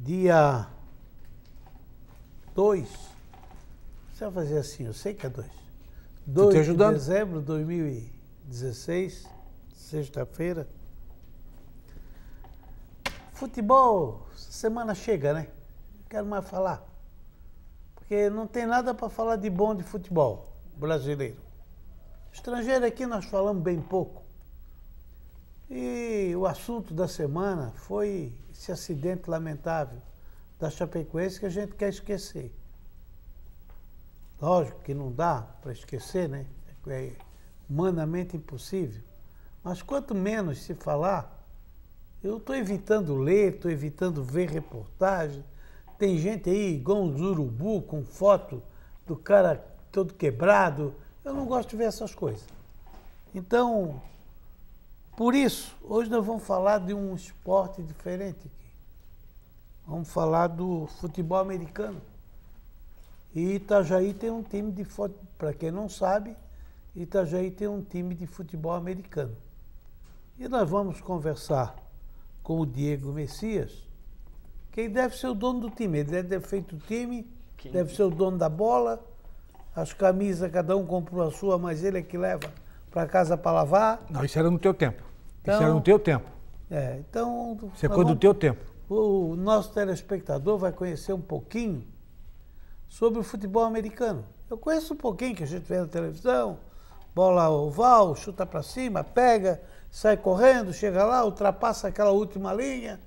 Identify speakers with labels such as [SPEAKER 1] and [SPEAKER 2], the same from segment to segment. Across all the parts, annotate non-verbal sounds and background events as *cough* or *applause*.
[SPEAKER 1] Dia 2. Você vai fazer assim, eu sei que é 2. 2 de dezembro de 2016, sexta-feira. Futebol, semana chega, né? Não quero mais falar porque não tem nada para falar de bom de futebol brasileiro. Estrangeiro aqui nós falamos bem pouco. E o assunto da semana foi esse acidente lamentável da Chapecoense que a gente quer esquecer. Lógico que não dá para esquecer, né? É humanamente impossível. Mas quanto menos se falar, eu estou evitando ler, estou evitando ver reportagem, tem gente aí, igual uns urubu, com foto do cara todo quebrado. Eu não gosto de ver essas coisas. Então, por isso, hoje nós vamos falar de um esporte diferente aqui. Vamos falar do futebol americano. E Itajaí tem um time de futebol, para quem não sabe, Itajaí tem um time de futebol americano. E nós vamos conversar com o Diego Messias, quem deve ser o dono do time? Ele deve ter feito o time, Quem... deve ser o dono da bola. As camisas, cada um comprou a sua, mas ele é que leva para casa para lavar.
[SPEAKER 2] Não, isso era no teu tempo. Então, isso era então, no teu tempo.
[SPEAKER 1] É, então. Isso é coisa do teu tempo. O nosso telespectador vai conhecer um pouquinho sobre o futebol americano. Eu conheço um pouquinho que a gente vê na televisão, bola oval, chuta para cima, pega, sai correndo, chega lá, ultrapassa aquela última linha,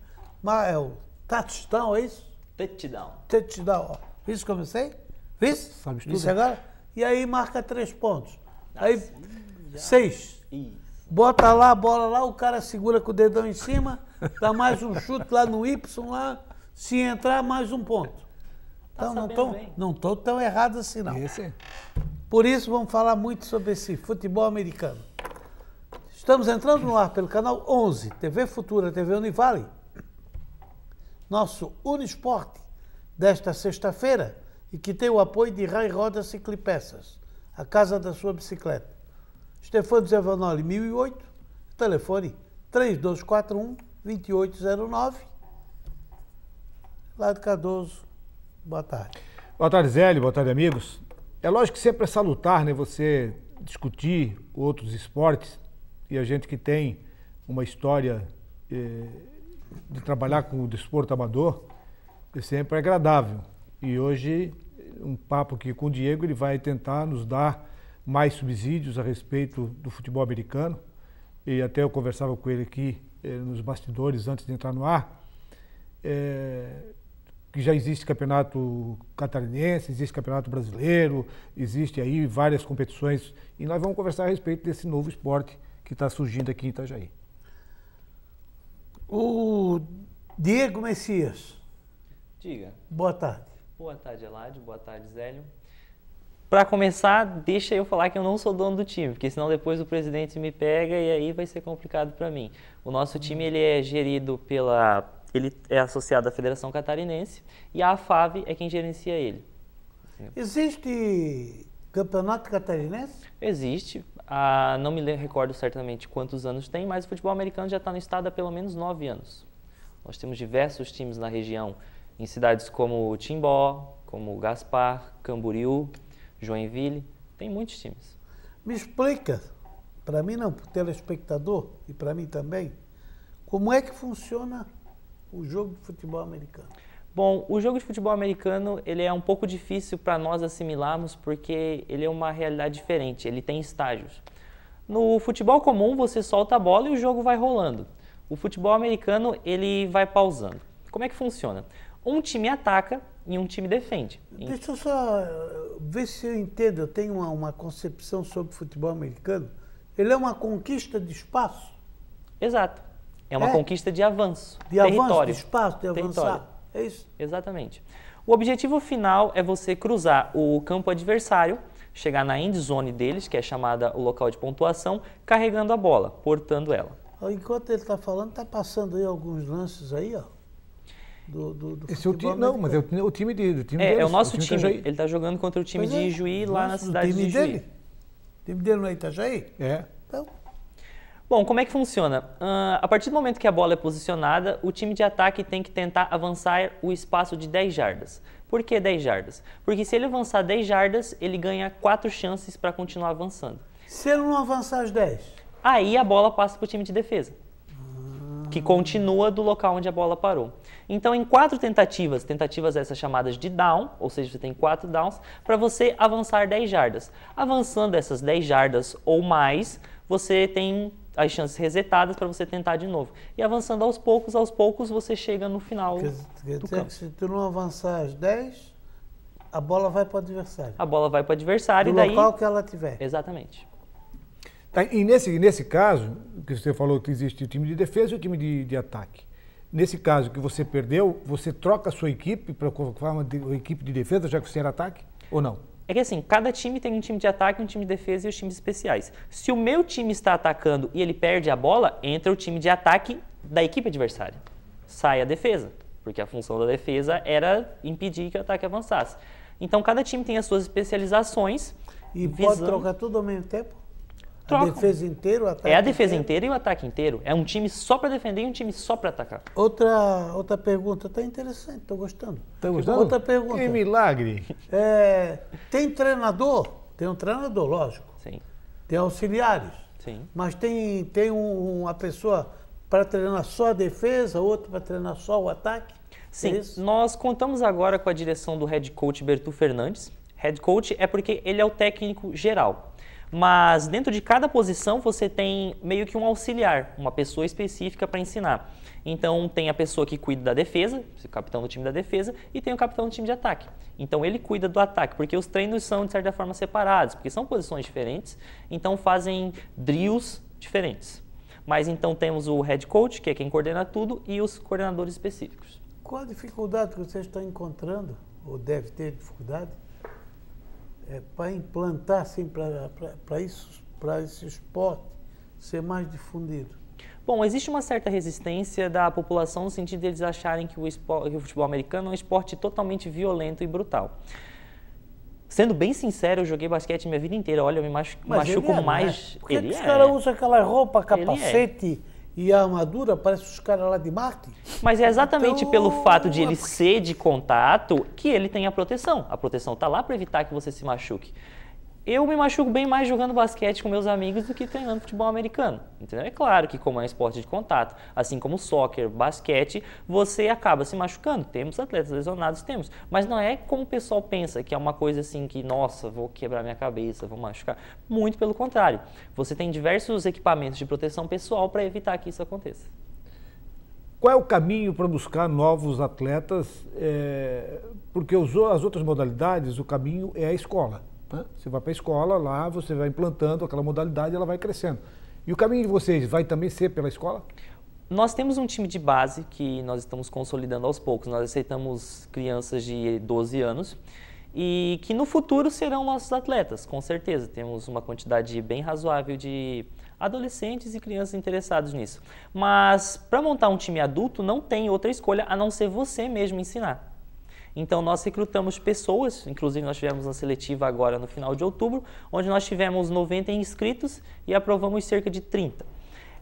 [SPEAKER 1] é, Tatustão, é isso? Touchdown. Touchdown, ó. Fiz como eu sei? Fiz? Sabe tudo. Isso agora? E aí marca três pontos. Nossa, aí, já. seis. Isso. Bota lá a bola lá, o cara segura com o dedão em cima, dá mais um chute lá no Y, lá, se entrar, mais um ponto. Tá então, não tô, não tô tão errado assim, não. Esse. É. Por isso, vamos falar muito sobre esse futebol americano. Estamos entrando no ar pelo canal 11, TV Futura, TV Univale nosso Unisporte desta sexta-feira e que tem o apoio de Rai Roda Ciclipeças, a casa da sua bicicleta. Stefano Zevanoli, 1008, telefone 3241 2809. Lado Cardoso,
[SPEAKER 2] boa tarde. Boa tarde, Zélio, boa tarde, amigos. É lógico que sempre é salutar, né, você discutir outros esportes e a gente que tem uma história eh, de trabalhar com o desporto amador é sempre agradável. E hoje, um papo aqui com o Diego, ele vai tentar nos dar mais subsídios a respeito do futebol americano. E até eu conversava com ele aqui eh, nos bastidores antes de entrar no ar, eh, que já existe campeonato catarinense, existe campeonato brasileiro, existe aí várias competições. E nós vamos conversar a respeito desse novo esporte que está surgindo aqui em Itajaí. O Diego Messias. Diga. Boa tarde.
[SPEAKER 3] Boa tarde, Eladio. Boa tarde, Zélio. Para começar, deixa eu falar que eu não sou dono do time, porque senão depois o presidente me pega e aí vai ser complicado para mim. O nosso time ele é gerido pela, ele é associado à Federação Catarinense e a FAV é quem gerencia ele.
[SPEAKER 1] Existe Campeonato Catarinense? Existe.
[SPEAKER 3] Ah, não me recordo certamente quantos anos tem, mas o futebol americano já está no estado há pelo menos nove anos. Nós temos diversos times na região, em cidades como Timbó, como Gaspar, Camboriú, Joinville. Tem muitos times.
[SPEAKER 1] Me explica, para mim não, para o telespectador e para mim também, como é que funciona o jogo de futebol americano?
[SPEAKER 3] Bom, o jogo de futebol americano ele é um pouco difícil para nós assimilarmos porque ele é uma realidade diferente, ele tem estágios. No futebol comum você solta a bola e o jogo vai rolando. O futebol americano ele vai pausando. Como é que funciona? Um time ataca e um time defende.
[SPEAKER 1] Deixa eu só eh, ver se eu entendo, eu tenho uma, uma concepção sobre futebol americano. Ele é uma conquista de espaço? Exato. É uma é. conquista de
[SPEAKER 3] avanço. De território. avanço, de espaço, de avançar. Território. É isso. Exatamente. O objetivo final é você cruzar o campo adversário, chegar na end zone deles, que é chamada o local de pontuação, carregando a bola, portando ela.
[SPEAKER 1] Enquanto ele está falando, está passando aí alguns lances aí, ó. Do, do, do Esse é o time, não, mas
[SPEAKER 2] é o, o time, de, do time é, é deles, é o nosso o time. Tá time. Ele está jogando contra o time pois de Ijuí é.
[SPEAKER 1] lá na cidade de time Dele? O time dele não é Itajaí?
[SPEAKER 2] É. Então,
[SPEAKER 3] Bom, como é que funciona? Uh, a partir do momento que a bola é posicionada, o time de ataque tem que tentar avançar o espaço de 10 jardas. Por que 10 jardas? Porque se ele avançar 10 jardas, ele ganha 4 chances para continuar avançando. Se ele não avançar as 10? Aí a bola passa para o time de defesa, que continua do local onde a bola parou. Então, em quatro tentativas, tentativas essas chamadas de down, ou seja, você tem quatro downs, para você avançar 10 jardas. Avançando essas 10 jardas ou mais, você tem as chances resetadas para você tentar de novo. E avançando aos poucos, aos poucos você chega no final quer,
[SPEAKER 1] quer do campo. se tu não avançar às 10, a bola vai para o adversário.
[SPEAKER 3] A bola vai para o adversário do e daí... local
[SPEAKER 1] que ela tiver. Exatamente.
[SPEAKER 2] Tá, e nesse, nesse caso, que você falou que existe o time de defesa e o time de, de ataque. Nesse caso que você perdeu, você troca a sua equipe para uma, uma equipe de defesa, já que você era ataque, ou não?
[SPEAKER 3] É que assim, cada time tem um time de ataque, um time de defesa e os times especiais. Se o meu time está atacando e ele perde a bola, entra o time de ataque da equipe adversária. Sai a defesa, porque a função da defesa era impedir que o ataque avançasse. Então cada time tem as suas especializações. E visando... pode trocar
[SPEAKER 1] tudo ao mesmo tempo? Trocam. A defesa inteira, o ataque É a defesa
[SPEAKER 3] inteira e o ataque inteiro. É um time só para defender e um time só para atacar.
[SPEAKER 1] Outra, outra pergunta, está interessante, estou gostando. Tá gostando? Outra pergunta. Que
[SPEAKER 2] milagre.
[SPEAKER 1] É, tem treinador? Tem um treinador, lógico. Sim. Tem auxiliares. Sim. Mas tem, tem um, uma pessoa para treinar só a defesa, outro para treinar só o ataque? É Sim.
[SPEAKER 3] É Nós contamos agora com a direção do head coach Bertu Fernandes. Head coach é porque ele é o técnico geral mas dentro de cada posição você tem meio que um auxiliar, uma pessoa específica para ensinar. Então tem a pessoa que cuida da defesa, o capitão do time da defesa, e tem o capitão do time de ataque. Então ele cuida do ataque, porque os treinos são de certa forma separados, porque são posições diferentes, então fazem drills diferentes. Mas então temos o head coach, que é quem coordena tudo, e os coordenadores específicos.
[SPEAKER 1] Qual a dificuldade que você está encontrando, ou deve ter dificuldade, é, para implantar, assim, para isso, para esse esporte ser mais difundido?
[SPEAKER 3] Bom, existe uma certa resistência da população no sentido deles eles acharem que o, esporte, que o futebol americano é um esporte totalmente violento e brutal. Sendo bem sincero, eu joguei basquete minha vida inteira. Olha, eu me machu Mas machuco ele é, né? mais. Né? Por que, ele que é? os caras usam
[SPEAKER 1] aquela roupa, é. capacete? e a armadura parece os caras lá de Marte.
[SPEAKER 3] Mas é exatamente então, pelo fato de é ele ser de contato que ele tem a proteção. A proteção está lá para evitar que você se machuque eu me machuco bem mais jogando basquete com meus amigos do que treinando futebol americano. Entendeu? É claro que como é um esporte de contato, assim como soccer, basquete, você acaba se machucando. Temos atletas lesionados, temos. Mas não é como o pessoal pensa, que é uma coisa assim que, nossa, vou quebrar minha cabeça, vou machucar. Muito pelo contrário. Você tem diversos equipamentos de proteção pessoal para evitar que isso aconteça.
[SPEAKER 2] Qual é o caminho para buscar novos atletas? É... Porque as outras modalidades, o caminho é a escola você vai para a escola, lá você vai implantando aquela modalidade, ela vai crescendo. E o caminho de vocês vai também ser pela escola? Nós temos um time de
[SPEAKER 3] base que nós estamos consolidando aos poucos. Nós aceitamos crianças de 12 anos e que no futuro serão nossos atletas, com certeza. Temos uma quantidade bem razoável de adolescentes e crianças interessados nisso. Mas para montar um time adulto não tem outra escolha a não ser você mesmo ensinar. Então nós recrutamos pessoas, inclusive nós tivemos uma seletiva agora no final de outubro, onde nós tivemos 90 inscritos e aprovamos cerca de 30.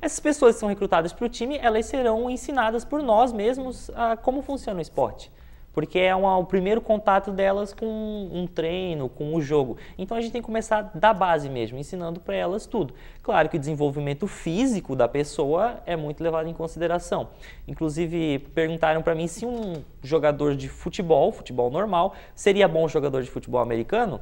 [SPEAKER 3] Essas pessoas que são recrutadas para o time, elas serão ensinadas por nós mesmos a ah, como funciona o esporte porque é uma, o primeiro contato delas com um treino, com o jogo. Então a gente tem que começar da base mesmo, ensinando para elas tudo. Claro que o desenvolvimento físico da pessoa é muito levado em consideração. Inclusive, perguntaram para mim se um jogador de futebol, futebol normal, seria bom jogador de futebol americano?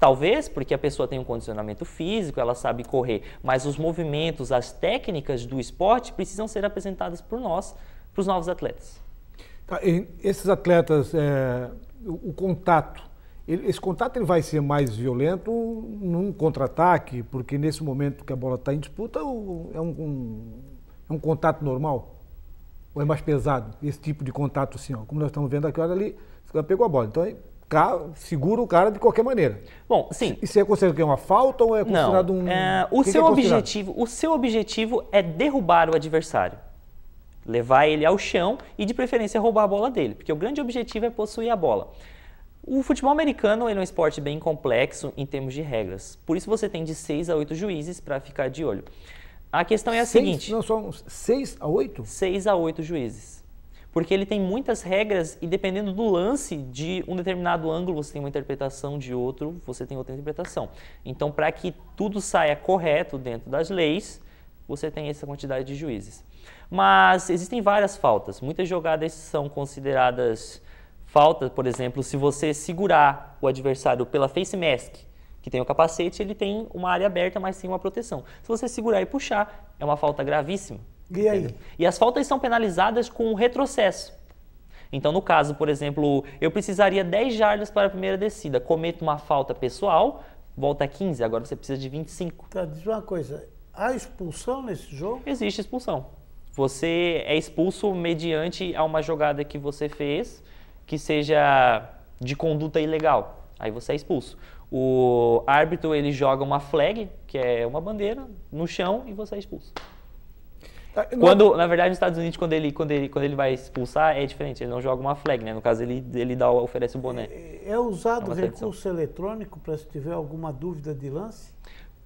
[SPEAKER 3] Talvez porque a pessoa tem um condicionamento físico, ela sabe correr, mas os movimentos, as técnicas do esporte precisam ser apresentadas por nós, para os novos atletas.
[SPEAKER 2] Tá, esses atletas, é, o, o, contato, ele, esse contato ele vai ser mais violento num contra-ataque, porque nesse momento que a bola está em disputa, o, é um, um, é um contato normal? Ou é mais pesado? Esse tipo de contato, assim, ó, como nós estamos vendo aqui, olha ali, ela pegou a bola. Então, aí, segura o cara de qualquer maneira. Bom, sim. Isso é considerado é uma falta ou é considerado Não, um. É, o, é seu objetivo,
[SPEAKER 3] o seu objetivo é derrubar o adversário levar ele ao chão e de preferência roubar a bola dele, porque o grande objetivo é possuir a bola. O futebol americano é um esporte bem complexo em termos de regras, por isso você tem de 6 a 8 juízes para ficar de olho. A questão é a seis, seguinte: não são 6 a 8? 6 a 8 juízes. Porque ele tem muitas regras e dependendo do lance de um determinado ângulo, você tem uma interpretação de outro, você tem outra interpretação. Então, para que tudo saia correto dentro das leis, você tem essa quantidade de juízes. Mas existem várias faltas. Muitas jogadas são consideradas falta, por exemplo, se você segurar o adversário pela face mask, que tem o capacete, ele tem uma área aberta, mas sem uma proteção. Se você segurar e puxar, é uma falta gravíssima. E aí? E as faltas são penalizadas com retrocesso. Então, no caso, por exemplo, eu precisaria 10 jardas para a primeira descida, cometo uma falta pessoal, volta 15, agora você precisa de 25.
[SPEAKER 1] Tá, diz uma coisa, há expulsão nesse jogo? Existe expulsão.
[SPEAKER 3] Você é expulso mediante a uma jogada que você fez que seja de conduta ilegal. Aí você é expulso. O árbitro ele joga uma flag, que é uma bandeira, no chão e você é expulso.
[SPEAKER 1] Tá, quando,
[SPEAKER 3] na verdade, nos Estados Unidos, quando ele, quando ele, quando ele vai expulsar, é diferente. Ele não joga uma flag, né? No caso, ele, ele dá, oferece o boné. É,
[SPEAKER 1] é usado é recurso eletrônico para se tiver alguma dúvida de lance?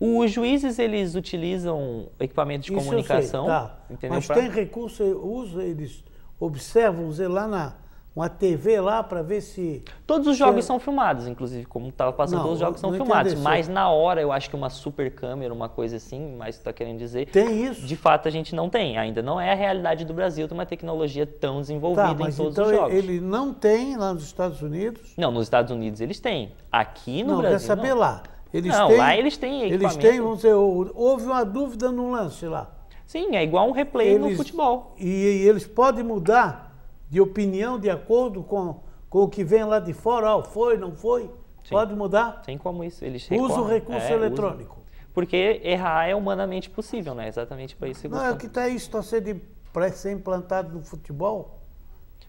[SPEAKER 1] Os juízes,
[SPEAKER 3] eles utilizam equipamentos de Isso comunicação. Sei, tá. entendeu? Mas pra... tem
[SPEAKER 1] recurso, usa, eles observam, usam lá na uma TV lá para ver se. Todos os jogos se... são
[SPEAKER 3] filmados, inclusive, como estava passando, não, todos os jogos são filmados. Mas na hora, eu acho que uma super câmera, uma coisa assim, mas está querendo dizer. Tem isso. De fato, a gente não tem. Ainda não é a realidade do Brasil ter uma
[SPEAKER 1] tecnologia tão desenvolvida tá, mas em todos então os jogos. Ele não tem lá nos Estados Unidos?
[SPEAKER 3] Não, nos Estados Unidos eles têm. Aqui no não, Brasil. Quer saber não. lá. Eles não, têm, lá eles têm Eles têm, vamos
[SPEAKER 1] dizer, houve uma dúvida no lance lá. Sim, é igual um replay eles, no futebol. E, e, eles podem mudar de opinião de acordo com, com o que vem lá de fora. Oh, foi, não foi? Sim. Pode mudar? Tem como isso. Eles Usa o recurso é, eletrônico. Porque
[SPEAKER 3] errar é humanamente possível, né? Exatamente para isso. Não, é o que
[SPEAKER 1] está isso, está sendo para ser implantado
[SPEAKER 2] no futebol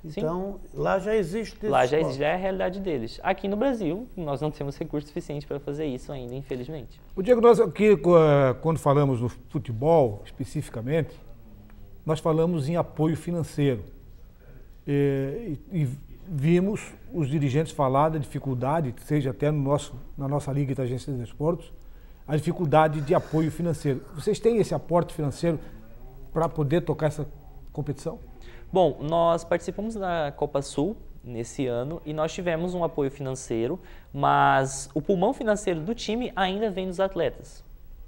[SPEAKER 2] então,
[SPEAKER 1] Sim.
[SPEAKER 3] lá já existe Lá já, já é a realidade deles. Aqui no Brasil, nós não temos recursos suficientes para fazer isso ainda, infelizmente.
[SPEAKER 2] O Diego, nós aqui, é, quando falamos no futebol especificamente, nós falamos em apoio financeiro. E, e, vimos os dirigentes falar da dificuldade, seja até no nosso, na nossa Liga agência de Esportes, a dificuldade de apoio financeiro. Vocês têm esse aporte financeiro para poder tocar essa competição?
[SPEAKER 3] Bom, nós participamos da Copa Sul nesse ano e nós tivemos um apoio financeiro, mas o pulmão financeiro do time ainda vem dos atletas,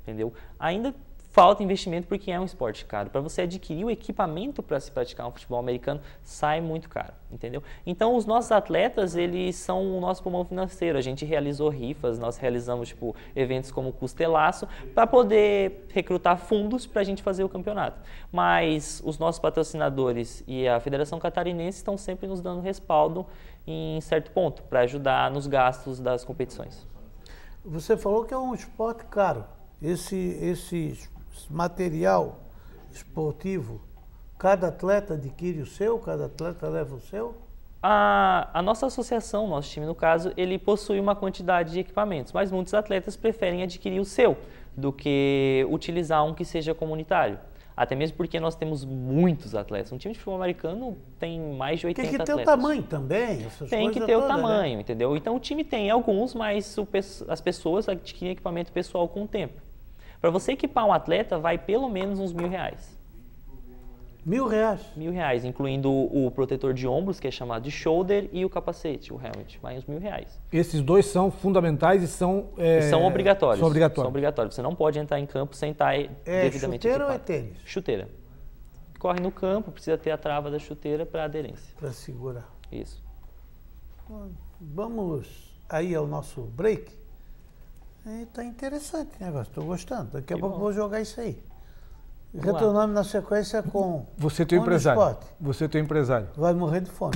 [SPEAKER 3] entendeu? Ainda falta investimento porque é um esporte caro. Para você adquirir o equipamento para se praticar um futebol americano, sai muito caro, entendeu? Então, os nossos atletas, eles são o nosso pulmão financeiro. A gente realizou rifas, nós realizamos, tipo, eventos como o Costelaço para poder recrutar fundos para a gente fazer o campeonato. Mas os nossos patrocinadores e a Federação Catarinense estão sempre nos dando respaldo em certo ponto para ajudar nos gastos das competições.
[SPEAKER 1] Você falou que é um esporte caro. Esse, esse material esportivo, cada atleta adquire o seu, cada atleta leva o seu?
[SPEAKER 3] A, a, nossa associação, nosso time no caso, ele possui uma quantidade de equipamentos, mas muitos atletas preferem adquirir o seu do que utilizar um que seja comunitário. Até mesmo porque nós temos muitos atletas. Um time de futebol americano tem mais de 80 atletas. Tem que ter atletas. o tamanho
[SPEAKER 1] também. tem que ter todas, o né? tamanho,
[SPEAKER 3] né? entendeu? Então o time tem alguns, mas o, as pessoas adquirem equipamento pessoal com o tempo. Para você equipar um atleta, vai pelo menos uns mil reais. Mil reais? Mil reais, incluindo o protetor de ombros, que é chamado de shoulder, e o capacete, o helmet, mais uns mil reais.
[SPEAKER 2] Esses dois são fundamentais e são... É... E são obrigatórios. São obrigatórios. São
[SPEAKER 3] obrigatórios. Você não pode entrar em campo sem estar é, devidamente chuteira equipado. ou é tênis? Chuteira. Corre no campo, precisa ter a trava da chuteira para aderência.
[SPEAKER 1] Para segurar. Isso. Vamos aí ao nosso break? É, interessante o negócio, estou gostando. Daqui a pouco vou jogar isso aí. Vamos Retornamos na sequência com. Você é tem um empresário. Esporte.
[SPEAKER 2] Você é tem um empresário. Vai morrer de fome.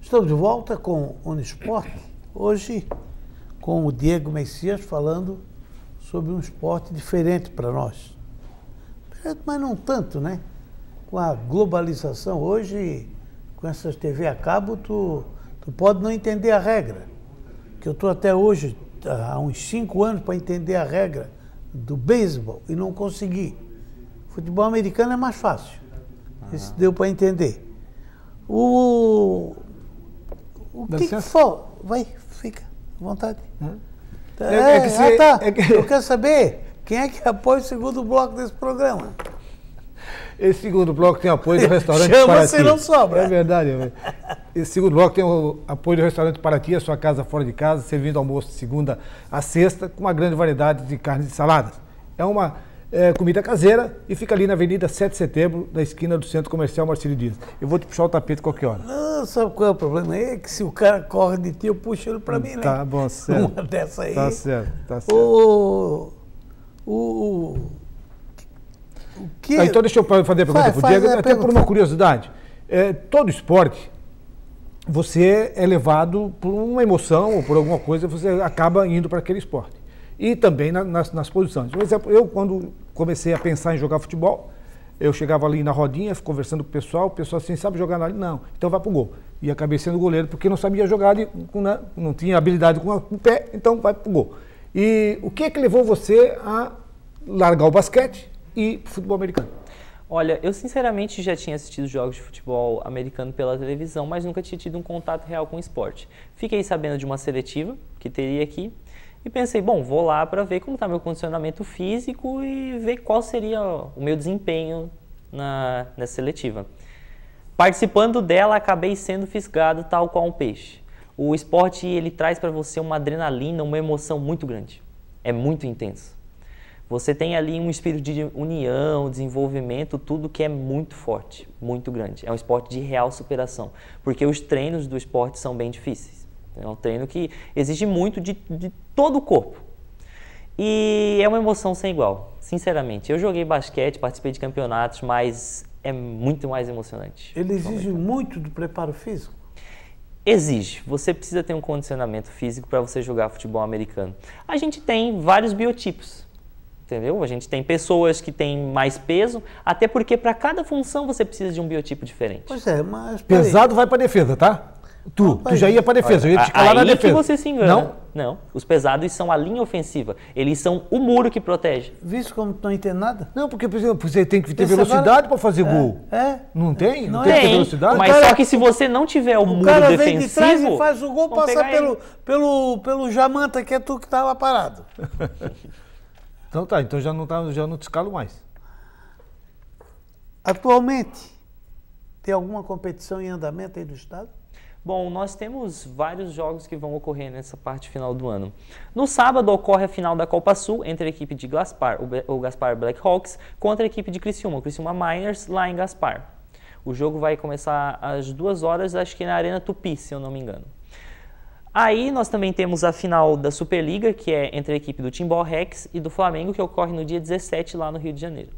[SPEAKER 1] Estamos de volta com o Unisporte, hoje com o Diego Messias falando sobre um esporte diferente para nós. Mas não tanto, né? Com a globalização hoje, com essas TV a cabo, tu, tu pode não entender a regra. Que eu estou até hoje, há uns cinco anos, para entender a regra do beisebol e não consegui. Futebol americano é mais fácil. Isso deu para entender. O. O que, que foi? Vai,
[SPEAKER 2] fica, à vontade. Uhum. É, é, que você, ah, tá. É que... Eu quero
[SPEAKER 1] saber quem é que
[SPEAKER 2] apoia o segundo bloco desse programa. Esse segundo bloco tem apoio do *laughs* restaurante Chama Paraty. Chama se não sobra. É verdade. É *laughs* Esse segundo bloco tem o apoio do restaurante Paraty, a sua casa fora de casa, servindo almoço de segunda a sexta, com uma grande variedade de carnes e saladas. É uma é, comida caseira e fica ali na Avenida 7 de Setembro, na esquina do Centro Comercial Marcelo Dias. Eu vou te puxar o tapete qualquer hora. Não, sabe qual é o problema? É que se o cara corre de ti, eu puxo ele para
[SPEAKER 1] hum, mim, né? Tá bom, *laughs* certo. Uma dessa aí. Tá certo, tá certo. o, o que... Ah, então deixa eu fazer a pergunta para o Diego, até pergunta. por uma curiosidade.
[SPEAKER 2] É, todo esporte, você é levado por uma emoção ou por alguma coisa, você acaba indo para aquele esporte. E também na, nas, nas posições. Por exemplo, eu quando comecei a pensar em jogar futebol, eu chegava ali na rodinha, conversando com o pessoal, o pessoal assim, sabe jogar na área? Não, então vai pro gol. E acabei sendo goleiro, porque não sabia jogar, né, não tinha habilidade com o pé, então vai pro gol. E o que é que levou você a largar o basquete e futebol americano?
[SPEAKER 3] Olha, eu sinceramente já tinha assistido jogos de futebol americano pela televisão, mas nunca tinha tido um contato real com o esporte. Fiquei sabendo de uma seletiva que teria aqui e pensei, bom, vou lá para ver como está meu condicionamento físico e ver qual seria o meu desempenho na, nessa seletiva. Participando dela, acabei sendo fisgado tal qual um peixe. O esporte ele traz para você uma adrenalina, uma emoção muito grande. É muito intenso. Você tem ali um espírito de união, desenvolvimento, tudo que é muito forte, muito grande. É um esporte de real superação, porque os treinos do esporte são bem difíceis. É um treino que exige muito de, de todo o corpo. E é uma emoção sem igual, sinceramente. Eu joguei basquete, participei de campeonatos, mas é muito mais emocionante.
[SPEAKER 1] Ele exige muito do preparo físico?
[SPEAKER 3] Exige. Você precisa ter um condicionamento físico para você jogar futebol americano. A gente tem vários biotipos entendeu? A gente tem pessoas que têm mais peso, até porque para cada função você precisa de um biotipo diferente.
[SPEAKER 1] Pois é, mas
[SPEAKER 2] pesado vai para defesa, tá? Tu, ah, tu já ia para defesa, Olha, eu ia te escalar na defesa. que você se engana. Não?
[SPEAKER 3] Não. Os pesados são a linha ofensiva. Eles são o muro que protege.
[SPEAKER 1] Visto como não entende nada? Não, porque por exemplo, você tem que ter Pensa velocidade para fazer é, gol. É? Não é. tem? Não, não tem, é. velocidade? Mas cara, só que se você não tiver o, o muro cara defensivo... vem de trás e faz o gol, passar pelo, pelo, pelo, pelo Jamanta, que é tu que estava parado. *laughs* Então tá, então já não, tá, já não te escalo mais. Atualmente, tem alguma competição em andamento aí do Estado? Bom, nós temos
[SPEAKER 3] vários jogos que vão ocorrer nessa parte final do ano. No sábado ocorre a final da Copa Sul entre a equipe de Gaspar, o Gaspar Blackhawks, contra a equipe de Criciúma, Criciúma Miners, lá em Gaspar. O jogo vai começar às duas horas, acho que na Arena Tupi, se eu não me engano. Aí nós também temos a final da Superliga, que é entre a equipe do Timbó Rex e do Flamengo, que ocorre no dia 17 lá no Rio de Janeiro.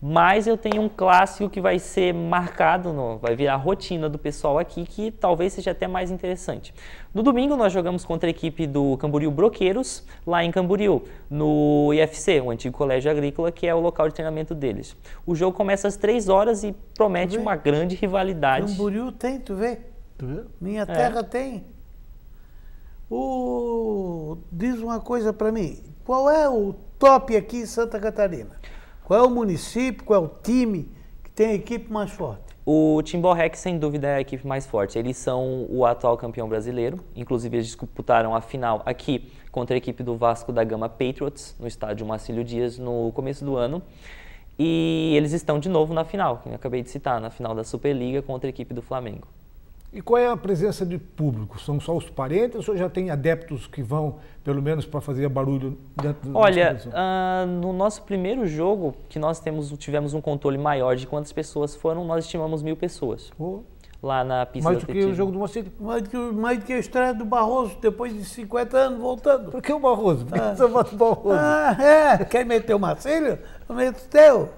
[SPEAKER 3] Mas eu tenho um clássico que vai ser marcado, no, vai virar rotina do pessoal aqui, que talvez seja até mais interessante. No domingo nós jogamos contra a equipe do Camboriú Broqueiros, lá em Camboriú, no IFC, o antigo colégio agrícola, que é o local de treinamento deles. O jogo começa às 3 horas e promete uma grande
[SPEAKER 1] rivalidade. Camboriú tem, tu vê? Tu vê? Minha terra é. tem. O... Diz uma coisa para mim. Qual é o top aqui em Santa Catarina? Qual é o município, qual é o time que tem a equipe mais forte?
[SPEAKER 3] O Timborrec, sem dúvida, é a equipe mais forte. Eles são o atual campeão brasileiro. Inclusive, eles disputaram a final aqui contra a equipe do Vasco da Gama Patriots, no estádio Marcílio Dias, no começo do ano. E eles estão de novo na final, que eu acabei de citar, na final da Superliga contra a equipe do Flamengo.
[SPEAKER 2] E qual é a presença de público? São só os parentes ou já tem adeptos que vão, pelo menos, para fazer barulho dentro Olha,
[SPEAKER 3] uh, no nosso primeiro jogo, que nós temos, tivemos um controle maior de quantas pessoas foram, nós estimamos mil pessoas. Oh. Lá na pista mais do que o jogo
[SPEAKER 1] do Mocinho, mais do que, mais do que a estreia do Barroso, depois de 50 anos voltando. Por que o Barroso? Por que ah. você bota o Barroso? Ah, é. Quer meter o Marcelo? Eu meto o teu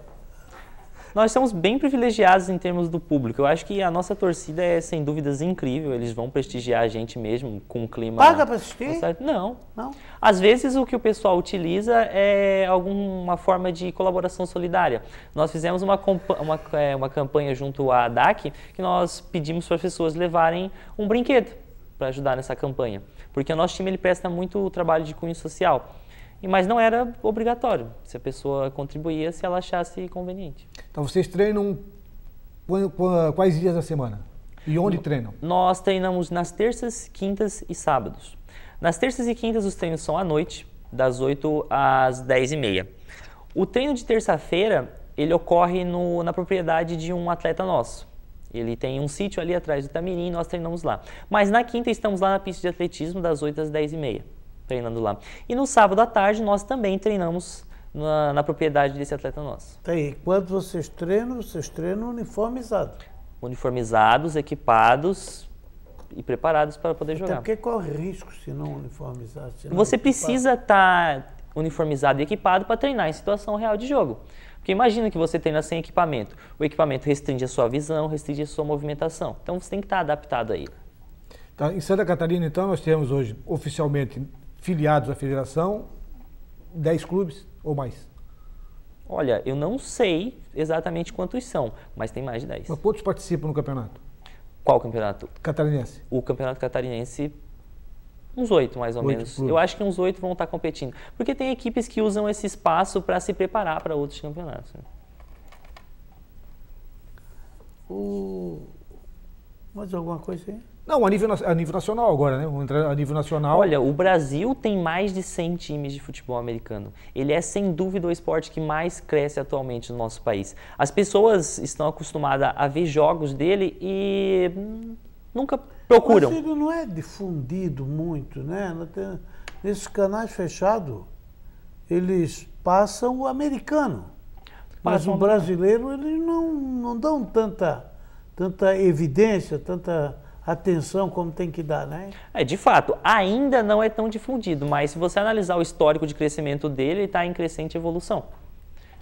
[SPEAKER 3] nós estamos bem privilegiados em termos do público. Eu acho que a nossa torcida é, sem dúvidas, incrível. Eles vão prestigiar a gente mesmo com o clima. Paga para assistir? Não. Não. Às vezes o que o pessoal utiliza é alguma forma de colaboração solidária. Nós fizemos uma, uma, é, uma campanha junto à DAC que nós pedimos para as pessoas levarem um brinquedo para ajudar nessa campanha. Porque o nosso time ele presta muito trabalho de cunho social mas não era obrigatório. Se a pessoa contribuía, se ela achasse conveniente.
[SPEAKER 2] Então vocês treinam quais dias da semana? E onde treinam?
[SPEAKER 3] Nós treinamos nas terças, quintas e sábados. Nas terças e quintas os treinos são à noite, das 8 às 10 e meia. O treino de terça-feira, ele ocorre no, na propriedade de um atleta nosso. Ele tem um sítio ali atrás do Tamirim e nós treinamos lá. Mas na quinta estamos lá na pista de atletismo das 8 às 10 e meia, treinando lá. E no sábado à tarde nós também treinamos na, na propriedade desse atleta
[SPEAKER 1] nosso. Tá aí. Quando vocês treinam, vocês treinam uniformizados?
[SPEAKER 3] Uniformizados, equipados e preparados para poder Até então, jogar. Porque
[SPEAKER 1] qual é o risco se não uniformizar? Se não Você precisa
[SPEAKER 3] estar tá uniformizado e equipado para treinar em situação real de jogo. Porque imagina que você treina sem equipamento. O equipamento restringe a sua visão, restringe a sua movimentação. Então você tem que estar tá adaptado aí.
[SPEAKER 2] Tá, em Santa Catarina, então, nós temos hoje oficialmente filiados à federação 10 clubes ou mais?
[SPEAKER 3] Olha, eu não sei exatamente quantos são, mas tem mais de 10.
[SPEAKER 2] Mas quantos participam no campeonato?
[SPEAKER 3] Qual campeonato? Catarinense. O campeonato catarinense, uns oito mais ou menos. Clubes. Eu acho que uns oito vão estar competindo. Porque tem equipes que usam esse espaço para se preparar para outros campeonatos. Né?
[SPEAKER 1] O... Mais alguma coisa aí?
[SPEAKER 2] Não, a nível, a nível nacional agora, né? A nível
[SPEAKER 3] nacional. Olha, o Brasil tem mais de 100 times de futebol americano. Ele é, sem dúvida, o esporte que mais cresce atualmente no nosso país. As pessoas estão acostumadas a ver jogos dele e hum, nunca
[SPEAKER 1] procuram. Mas ele não é difundido muito, né? Nesses canais fechados, eles passam o americano. Mas o brasileiro, eles não, não dão tanta, tanta evidência, tanta atenção como tem que dar, né?
[SPEAKER 3] É, de fato, ainda não é tão difundido, mas se você analisar o histórico de crescimento dele, ele está em crescente evolução.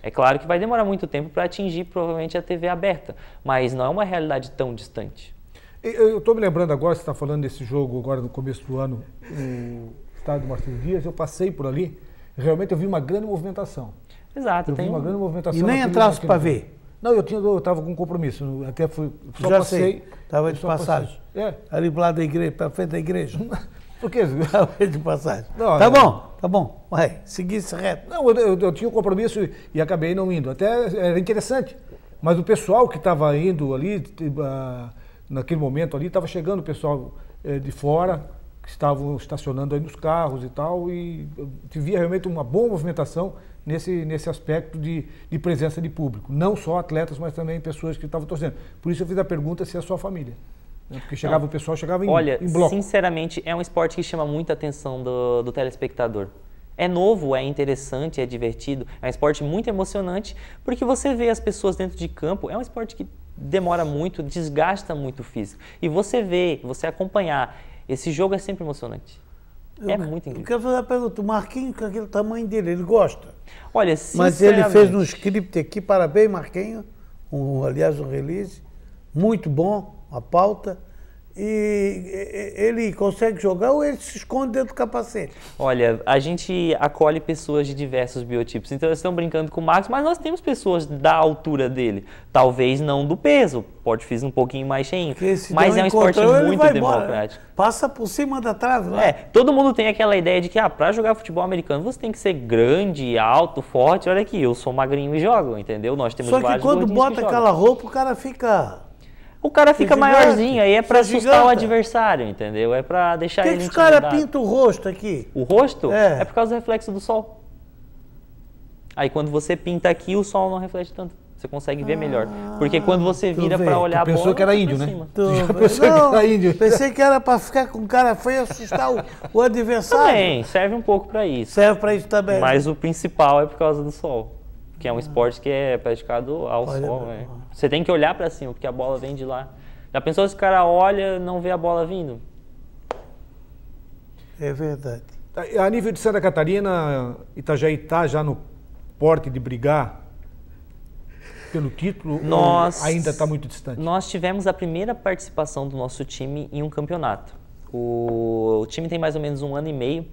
[SPEAKER 3] É claro que vai demorar muito tempo para atingir provavelmente a TV aberta, mas não é uma realidade tão distante.
[SPEAKER 2] Eu estou me lembrando agora, você está falando desse jogo agora no começo do ano, o estádio Martins Dias, eu passei por ali, realmente eu vi uma grande movimentação.
[SPEAKER 3] Exato. Eu tem vi uma grande movimentação. E nem naquele,
[SPEAKER 2] entrasse para ver. Não, eu tinha, eu estava com um compromisso, até fui,
[SPEAKER 1] só Já passei. Estava de passagem. É. Ali para da igreja, para frente da igreja. *laughs* Por quê?
[SPEAKER 2] Estava *laughs* de passagem. Não, tá é. bom, tá bom. Vai, seguisse reto. Não, eu, eu, eu, tinha um compromisso e, e acabei não indo. Até era interessante. Mas o pessoal que estava indo ali, ah, naquele momento ali, estava chegando o pessoal eh, de fora, que estavam estacionando aí nos carros e tal, e eu eh, via realmente uma boa movimentação nesse, nesse aspecto de, de presença de público. Não só atletas, mas também pessoas que estavam torcendo. Por isso eu fiz a pergunta se é sua família. Né? Porque chegava Não. o pessoal, chegava em, Olha, em bloco.
[SPEAKER 3] sinceramente, é um esporte que chama muita atenção do, do telespectador. É novo, é interessante, é divertido, é um esporte muito emocionante, porque você vê as pessoas dentro de campo, é um esporte que demora muito, desgasta muito o físico. E você vê, você acompanhar, esse jogo é sempre emocionante
[SPEAKER 2] é muito incrível. Eu
[SPEAKER 1] quero fazer uma pergunta. O Marquinho, com aquele tamanho dele, ele gosta. Olha, Mas ele fez um script aqui, parabéns, Marquinho, Um, aliás, um release. Muito bom, a pauta e ele consegue jogar ou ele se esconde dentro do capacete?
[SPEAKER 3] Olha, a gente acolhe pessoas de diversos biotipos. Então, eles estão brincando com o Max, mas nós temos pessoas da altura dele. Talvez não do peso, pode fazer um pouquinho mais cheinho. Mas é um esporte muito democrático. Embora.
[SPEAKER 1] Passa por cima da trave lá. É,
[SPEAKER 3] todo mundo tem aquela ideia de que, ah, para jogar futebol americano, você tem que ser grande, alto, forte. Olha aqui, eu sou magrinho e jogo, entendeu? Nós temos Só que quando bota que aquela
[SPEAKER 1] roupa, o cara fica o cara fica maiorzinho, aí
[SPEAKER 3] é para é assustar giganta. o adversário, entendeu? É para deixar que ele. Por que os caras pintam o rosto aqui? O rosto? É. é por causa do reflexo do sol. Aí quando você pinta aqui, o sol não reflete tanto. Você consegue ver ah, melhor. Porque quando ah, você vira para olhar tu a bola. Né? *laughs* Pensou que era índio, né? Tu já pensou não, que era índio? Pensei
[SPEAKER 1] que era para ficar com cara feio e assustar o,
[SPEAKER 3] o adversário. Também, serve um pouco para isso. Serve para isso também. Mas o principal é por causa do sol que é um esporte que é praticado ao olha sol. Né? Você tem que olhar para cima, porque a bola vem de lá. Já pensou se o cara olha não vê a bola vindo?
[SPEAKER 2] É verdade. Tá, a nível de Santa Catarina, Itajaí está já no porte de brigar pelo título nós, ainda está muito distante? Nós
[SPEAKER 3] tivemos a primeira participação do nosso time em um campeonato.
[SPEAKER 2] O, o
[SPEAKER 3] time tem mais ou menos um ano e meio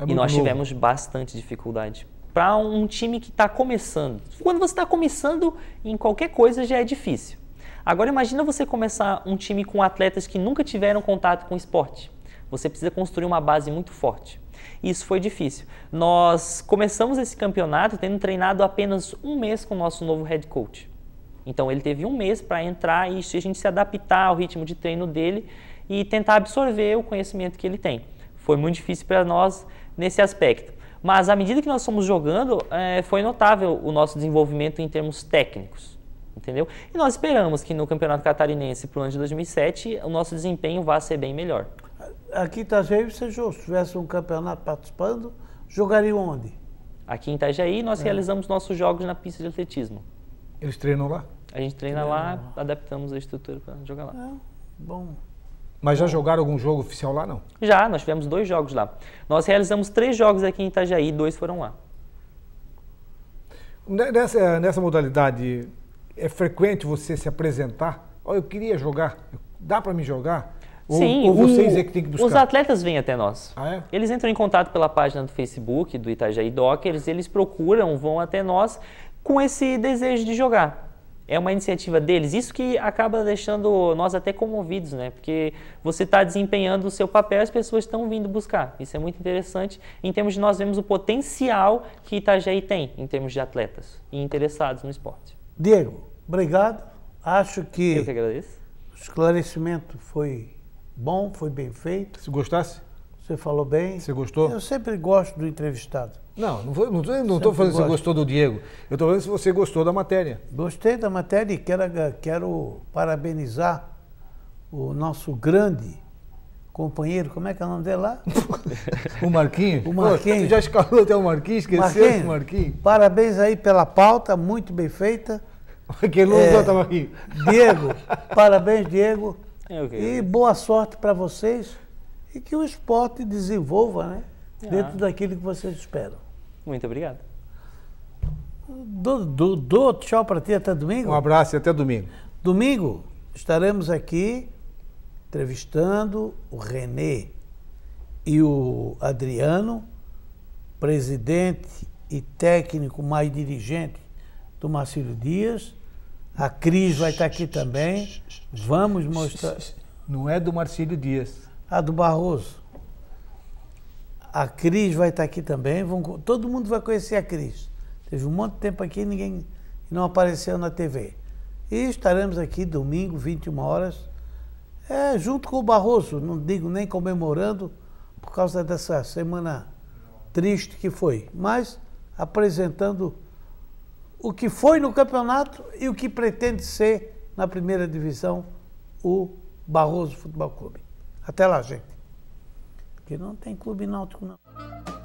[SPEAKER 2] é e nós novo. tivemos
[SPEAKER 3] bastante dificuldade para um time que está começando. Quando você está começando em qualquer coisa já é difícil. Agora imagina você começar um time com atletas que nunca tiveram contato com esporte. Você precisa construir uma base muito forte. isso foi difícil. Nós começamos esse campeonato tendo treinado apenas um mês com o nosso novo head coach. Então ele teve um mês para entrar e a gente se adaptar ao ritmo de treino dele e tentar absorver o conhecimento que ele tem. Foi muito difícil para nós nesse aspecto. Mas à medida que nós fomos jogando, é, foi notável o nosso desenvolvimento em termos técnicos. Entendeu? E nós esperamos que no Campeonato Catarinense para o ano de 2007 o nosso desempenho vá ser bem melhor.
[SPEAKER 1] Aqui em Itajaí, se tivesse um campeonato participando, jogaria onde? Aqui em Itajaí, nós é. realizamos
[SPEAKER 3] nossos jogos na pista de atletismo.
[SPEAKER 2] Eles treinam lá?
[SPEAKER 3] A gente treina, treina lá, lá, adaptamos a estrutura para jogar lá. É, bom.
[SPEAKER 2] Mas já jogaram algum jogo oficial lá, não?
[SPEAKER 3] Já, nós tivemos dois jogos lá. Nós realizamos três jogos aqui em Itajaí, dois foram lá.
[SPEAKER 2] Nessa, nessa modalidade, é frequente você se apresentar? Oh, eu queria jogar, dá para me jogar? Ou, Sim, ou vocês é que tem que buscar? Os
[SPEAKER 3] atletas vêm até nós. Ah, é? Eles entram em contato pela página do Facebook do Itajaí Dockers, eles procuram, vão até nós com esse desejo de jogar. É uma iniciativa deles. Isso que acaba deixando nós até comovidos, né? Porque você está desempenhando o seu papel e as pessoas estão vindo buscar. Isso é muito interessante em termos de nós vemos o potencial que Itajaí tem em termos de atletas e interessados no esporte.
[SPEAKER 1] Diego, obrigado. Acho que, Eu que agradeço. o esclarecimento foi bom, foi bem feito. Se gostasse? Você falou bem. Você gostou? Eu sempre gosto do entrevistado. Não, não estou não, falando gosto. se você gostou do Diego. Eu estou falando se você gostou da matéria. Gostei da matéria e quero, quero parabenizar o nosso grande companheiro, como é que é o nome dele lá?
[SPEAKER 2] *laughs* o Marquinhos. O Marquinhos. Você já escalou até o Marquinhos, esqueceu Marquinhos. o Marquinhos.
[SPEAKER 1] Parabéns aí pela pauta, muito bem feita. Aquele não é, Diego, parabéns, Diego. É, okay. E boa sorte para vocês e que o esporte desenvolva né, ah. dentro daquilo que vocês esperam. Muito obrigado. Do dou, dou tchau para ti até domingo. Um abraço e até domingo. Domingo estaremos aqui entrevistando o Renê e o Adriano, presidente e técnico mais dirigente do Marcílio Dias. A Cris vai estar aqui também. Vamos mostrar. Não é do Marcílio Dias a ah, do Barroso. A Cris vai estar aqui também. Vão, todo mundo vai conhecer a Cris. Teve um monte de tempo aqui e ninguém não apareceu na TV. E estaremos aqui domingo, 21 horas, é, junto com o Barroso. Não digo nem comemorando por causa dessa semana triste que foi, mas apresentando o que foi no campeonato e o que pretende ser na primeira divisão o Barroso Futebol Clube. Até lá, gente. Porque não tem clube náutico, não.